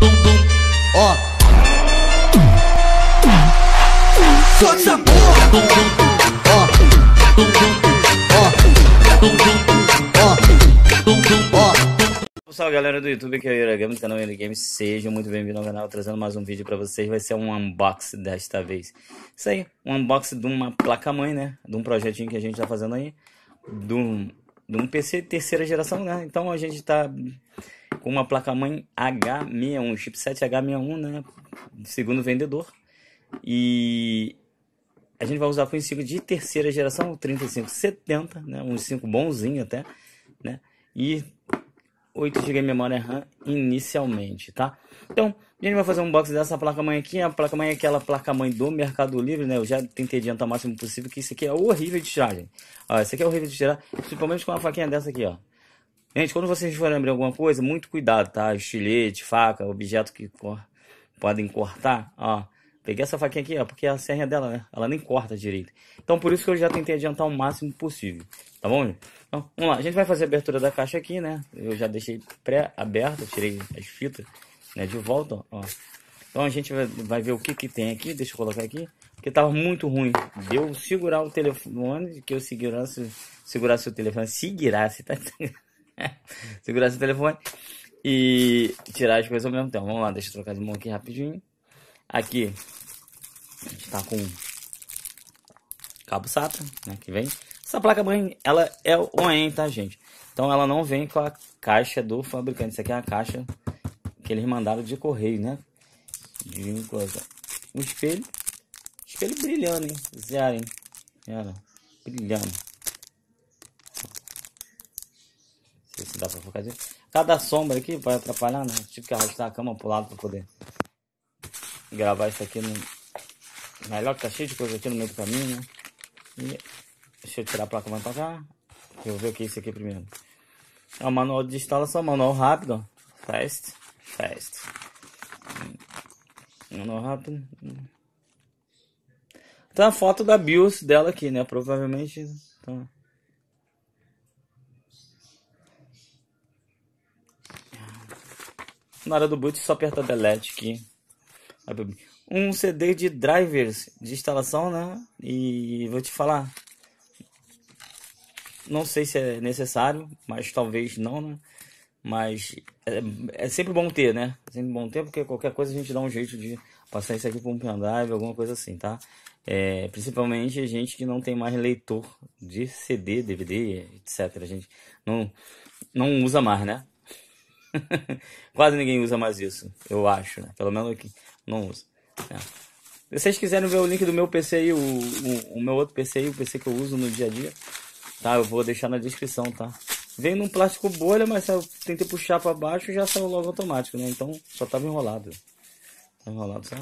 dum dum, ó. Solta essa porra, dum dum, ó. Dum dum, ó. Dum dum, ó. Dum dum, ó. Salve galera do YouTube, aqui é o Iragami do canal Game. Sejam muito bem-vindos ao canal, trazendo mais um vídeo pra vocês. Vai ser um unboxing desta vez. Isso aí, um unboxing de uma placa-mãe, né? De um projetinho que a gente tá fazendo aí. De um, de um PC terceira geração, né? Então a gente tá com uma placa-mãe H61, chipset H61, né? Segundo o vendedor. E a gente vai usar com um i de terceira geração, 3570, né? Um cinco 5 bonzinho até, né? E 8 GB de memória RAM inicialmente, tá? Então, a gente vai fazer um box dessa placa-mãe aqui. A placa-mãe é aquela placa-mãe do Mercado Livre, né? Eu já tentei adiantar o máximo possível, que isso aqui é horrível de tirar, gente. Ó, isso aqui é horrível de tirar, principalmente com uma faquinha dessa aqui, ó. Gente, quando vocês forem abrir alguma coisa, muito cuidado, tá? Estilete, faca, objeto que cor... podem cortar, ó. Peguei essa faquinha aqui, ó, porque é a serra dela, né? Ela nem corta direito. Então, por isso que eu já tentei adiantar o máximo possível, tá bom? Então, vamos lá. A gente vai fazer a abertura da caixa aqui, né? Eu já deixei pré-aberta, tirei as fitas, né, de volta, ó. Então, a gente vai ver o que que tem aqui. Deixa eu colocar aqui, porque tava muito ruim. Deu segurar o telefone, que eu segurasse, segurasse o telefone, segurasse, tá? Segurar seu telefone e tirar as coisas ao mesmo tempo. Vamos lá, deixa eu trocar de mão aqui rapidinho. Aqui, a gente tá com cabo SATA, né, que vem. Essa placa mãe, ela é OEM, tá, gente? Então ela não vem com a caixa do fabricante. Isso aqui é a caixa que eles mandaram de correio, né? De coisa. Um espelho. Espelho brilhando, hein? Zero, hein? Era. Brilhando. dá pra focar direito. Assim? Cada sombra aqui vai atrapalhar, né? Tive que arrastar a cama pro lado pra poder gravar isso aqui. No... Melhor que tá cheio de coisa aqui no meio do caminho, né? E deixa eu tirar a placa mais pra cá. Eu vou ver o que é isso aqui primeiro. É o manual de instalação, manual rápido, Fast, fast. Hum. Manual rápido. Hum. Tá a foto da BIOS dela aqui, né? Provavelmente... Tá. Na hora do boot, só aperta delete aqui. Um CD de drivers de instalação, né? E vou te falar. Não sei se é necessário, mas talvez não, né? Mas é, é sempre bom ter, né? É sempre bom ter, porque qualquer coisa a gente dá um jeito de passar isso aqui para um pendrive, alguma coisa assim, tá? É, principalmente a gente que não tem mais leitor de CD, DVD, etc. A gente não, não usa mais, né? Quase ninguém usa mais isso, eu acho, né? Pelo menos aqui, não usa. É. Se vocês quiserem ver o link do meu PC aí, o, o, o, meu outro PC aí, o PC que eu uso no dia a dia, tá? Eu vou deixar na descrição, tá? Vem num plástico bolha, mas eu tentei puxar para baixo e já saiu logo automático, né? Então só tava enrolado. Tá enrolado, só.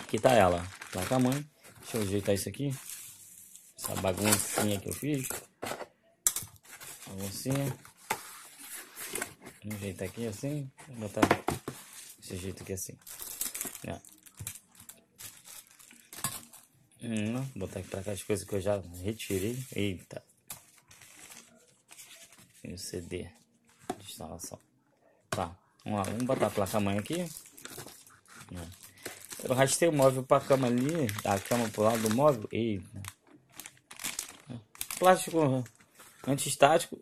Aqui tá ela, tá tamanho. Tá, Deixa eu ajeitar isso aqui. Essa baguncinha que eu fiz. Baguncinha um jeito aqui assim, vou botar esse jeito aqui assim. Ó. Hum, vou botar aqui pra cá as coisas que eu já retirei. Eita. E o CD de instalação. Tá, vamos lá, vamos botar a placa mãe aqui. Eu rastei o móvel pra cama ali, a cama pro lado do móvel. Eita. Plástico antiestático.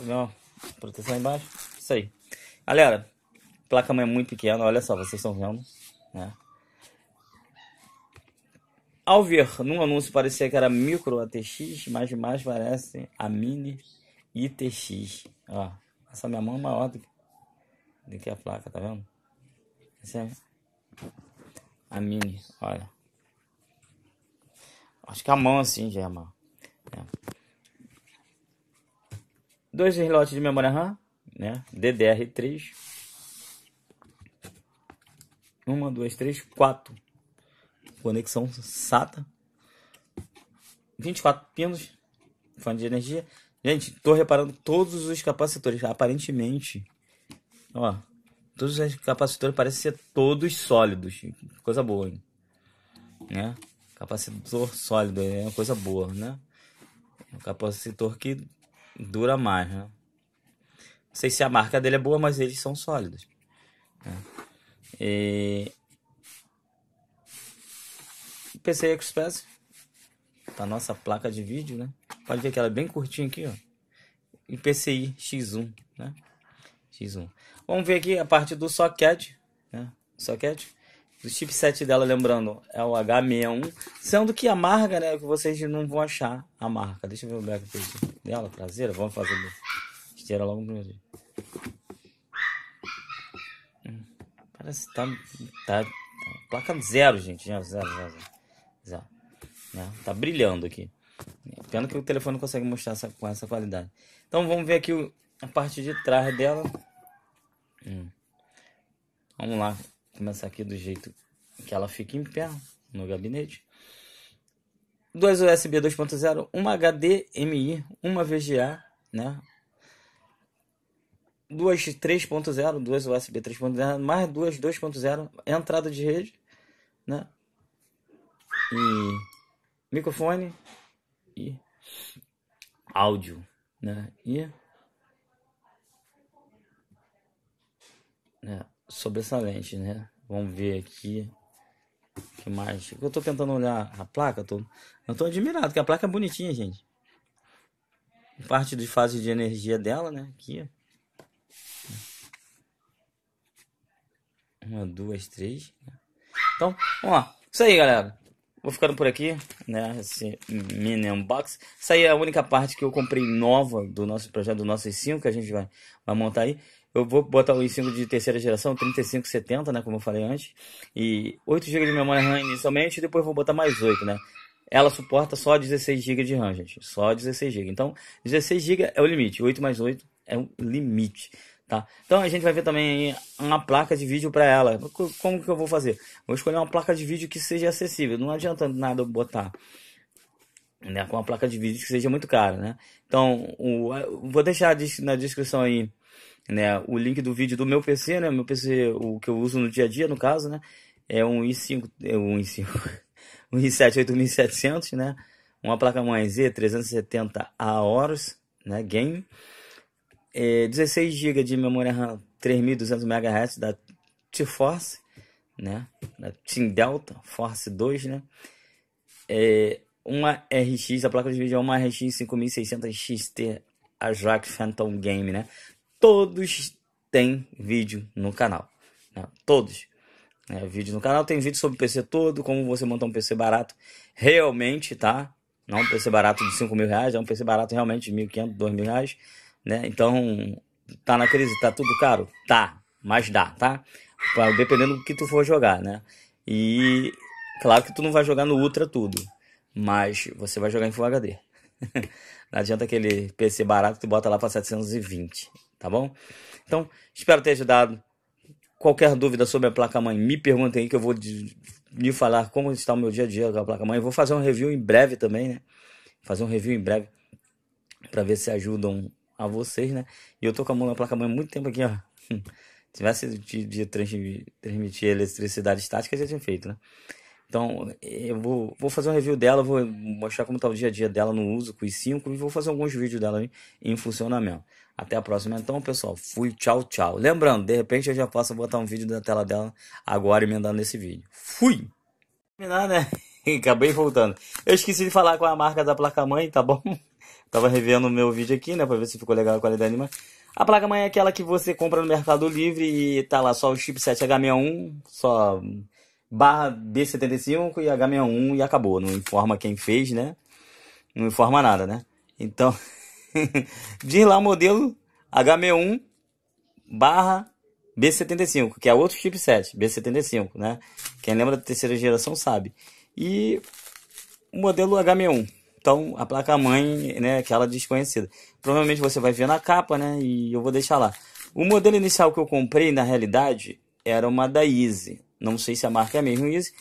Não, proteção embaixo isso aí. Galera, placa mãe é muito pequena, olha só, vocês estão vendo, né? Ao ver, num anúncio parecia que era micro ATX, mas mais parece a mini ITX. Ó, essa minha mão é maior do que, do que a placa, tá vendo? Essa é a mini, olha. Acho que é a mão assim já é maior. É. Dois slots de memória RAM, né? DDR3. Uma, duas, três, quatro. Conexão SATA. 24 pinos. Fonte de energia. Gente, tô reparando todos os capacitores. Aparentemente, ó, todos os capacitores parecem ser todos sólidos. Coisa boa, hein? né? Capacitor sólido é uma coisa boa, né? É um capacitor que dura mais, né? sei se a marca dele é boa, mas eles são sólidos. E... Tá? É, PC Express, tá a nossa placa de vídeo, né? Pode ver que ela é bem curtinha aqui, ó. E PCI X1, né? X1. Vamos ver aqui a parte do socket, né? Socket. O chipset dela, lembrando, é o H61. Sendo que a marca, né? Que vocês não vão achar a marca. Deixa eu ver o backpage dela, traseira. Vamos fazer besteira logo no primeiro dia. Hum, parece que tá, tá, tá. Placa zero, gente. Zero, zero, zero. zero. Né? Tá brilhando aqui. Pena que o telefone não consegue mostrar essa, com essa qualidade. Então vamos ver aqui o, a parte de trás dela. Hum. Vamos lá. Começar aqui do jeito que ela fica em pé no gabinete. 2 USB 2.0, uma HDMI, uma VGA, né? duas 3.0, duas USB 3.0, mais duas 2.0, entrada de rede, né? E microfone e áudio, né? E né? sobressalente, né? Vamos ver aqui o que mais. Eu tô tentando olhar a placa, tô, eu tô admirado, que a placa é bonitinha, gente. Parte de fase de energia dela, né? Aqui, Uma, duas, três. Então, vamos lá. Isso aí, galera. Vou ficando por aqui, né? Esse mini unbox. Essa aí é a única parte que eu comprei nova do nosso projeto, do nosso i5, que a gente vai, vai montar aí. Eu vou botar o i5 de terceira geração, 3570, né? Como eu falei antes. E 8 GB de memória RAM inicialmente, e depois vou botar mais 8, né? Ela suporta só 16 GB de RAM, gente. Só 16 GB. Então, 16 GB é o limite. 8 mais 8 é o limite. Tá? Então a gente vai ver também uma placa de vídeo para ela. Como que eu vou fazer? Vou escolher uma placa de vídeo que seja acessível. Não adianta nada botar né, com uma placa de vídeo que seja muito cara, né? Então o, vou deixar na descrição aí né, o link do vídeo do meu PC, né? Meu PC, o que eu uso no dia a dia, no caso, né? É um i5, é um i5, um i7 8700, né? Uma placa mãe Z 370 a horas, né? Game é, 16 GB de memória RAM 3200 MHz da T-Force, né? Da Team Delta Force 2, né? É, uma RX, a placa de vídeo é uma RX 5600 XT Ajax Phantom Game, né? Todos têm vídeo no canal, né? todos. Né? Vídeo no canal tem vídeo sobre o PC todo, como você montar um PC barato realmente, tá? Não um PC barato de 5 mil reais, é um PC barato realmente de 1.500, 2 mil reais né? Então, tá na crise, tá tudo caro? Tá, mas dá, tá? Dependendo do que tu for jogar, né? E claro que tu não vai jogar no Ultra tudo, mas você vai jogar em Full HD. não adianta aquele PC barato que tu bota lá para 720, tá bom? Então, espero ter ajudado. Qualquer dúvida sobre a placa-mãe, me perguntem aí que eu vou lhe falar como está o meu dia a dia com a placa-mãe. Vou fazer um review em breve também, né? Fazer um review em breve para ver se ajudam a vocês, né? E eu tô com a mão na placa-mãe há muito tempo aqui, ó. Se tivesse de, de transmitir, eletricidade estática, já tinha feito, né? Então, eu vou, vou fazer um review dela, vou mostrar como tá o dia a dia dela no uso com os 5 e vou fazer alguns vídeos dela em, em funcionamento. Até a próxima, então, pessoal. Fui, tchau, tchau. Lembrando, de repente eu já posso botar um vídeo da tela dela agora emendando nesse vídeo. Fui! Terminar, né? Acabei voltando. Eu esqueci de falar com a marca da placa-mãe, tá bom? Tava revendo o meu vídeo aqui, né, pra ver se ficou legal a qualidade animal. A placa mãe é aquela que você compra no Mercado Livre e tá lá só o chipset H61, só barra B75 e H61 e acabou. Não informa quem fez, né? Não informa nada, né? Então, diz lá o modelo H61 barra B75, que é outro chipset, B75, né? Quem lembra da terceira geração sabe. E o modelo H61. Então, a placa-mãe, né, aquela desconhecida. Provavelmente você vai ver na capa, né, e eu vou deixar lá. O modelo inicial que eu comprei, na realidade, era uma da Easy. Não sei se a marca é mesmo Easy,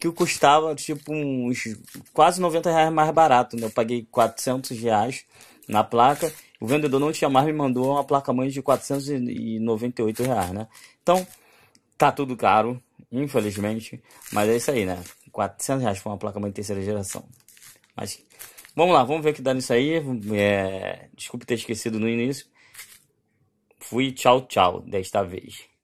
que custava, tipo, uns quase 90 reais mais barato, né? Eu paguei 400 reais na placa. O vendedor não tinha mais, me mandou uma placa-mãe de 498 reais, né? Então, tá tudo caro, infelizmente, mas é isso aí, né? 400 reais para uma placa-mãe de terceira geração. Mas vamos lá, vamos ver o que dá nisso aí. É, desculpe ter esquecido no início. Fui, tchau, tchau, desta vez.